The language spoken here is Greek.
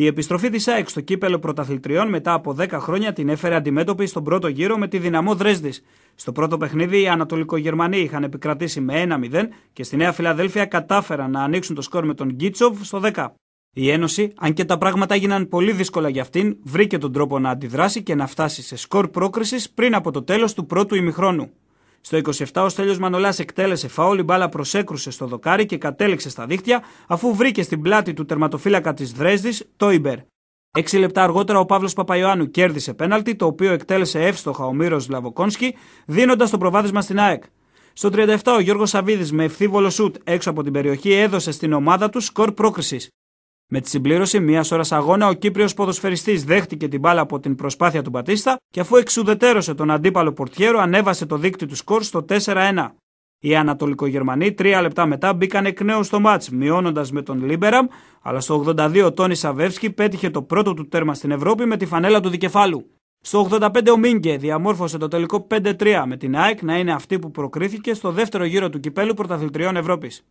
Η επιστροφή της ΑΕΚ στο κύπελο πρωταθλητριών μετά από 10 χρόνια την έφερε αντιμέτωπη στον πρώτο γύρο με τη δυναμό Δρέσδης. Στο πρώτο παιχνίδι, οι Ανατολικογερμανοί είχαν επικρατήσει με 1-0 και στη Νέα Φιλαδέλφια κατάφεραν να ανοίξουν το σκορ με τον Γκίτσοβ στο 10. Η Ένωση, αν και τα πράγματα έγιναν πολύ δύσκολα για αυτήν, βρήκε τον τρόπο να αντιδράσει και να φτάσει σε σκορ πρόκρισης πριν από το τέλος του πρώτου ημιχρόνου. Στο 27 ο Στέλιος Μανολάς εκτέλεσε φάολη μπάλα προσέκρουσε στο δοκάρι και κατέληξε στα δίχτυα αφού βρήκε στην πλάτη του τερματοφύλακα της Δρέσδης το Ιμπερ. Έξι λεπτά αργότερα ο Παύλος παπαιωανου κέρδισε πέναλτι το οποίο εκτέλεσε εύστοχα ο Μύρος λαβοκονσκι δίνοντας το προβάδισμα στην ΑΕΚ. Στο 37 ο Γιώργος Σαβίδης με ευθύβολο σουτ έξω από την περιοχή έδωσε στην ομάδα του σκορ πρόκρισης. Με τη συμπλήρωση μία ώρας αγώνα, ο Κύπριος ποδοσφαιριστής δέχτηκε την μπάλα από την προσπάθεια του Μπατίστα και αφού εξουδετερώσε τον αντίπαλο πορτιέρο, ανέβασε το δίκτυο του σκορ στο 4-1. Οι Ανατολικογερμανοί τρία λεπτά μετά μπήκαν εκ νέου στο μάτ, μειώνοντας με τον Λίμπεραμ, αλλά στο 82 ο Τόνις Σαβεύσκι πέτυχε το πρώτο του τέρμα στην Ευρώπη με τη φανέλα του δικεφάλου. Στο 85 ο Μίγκε διαμόρφωσε το τελικό 5-3 με την ΑΕΚ να είναι αυτή που προκρίθηκε στο δεύτερο γύρο του κυπέλου πρωταθλητριών Ευρώπης.